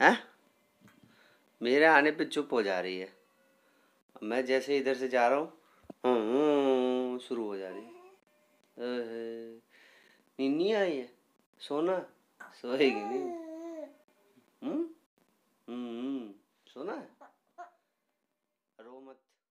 हैं मेरे आने पे चुप हो जा रही है मैं जैसे इधर से जा रहा हूँ हम्म, शुरू हो जा रही है नीनी आई है सोना सोएगी नहीं हम्म हम्म सोना है रो मत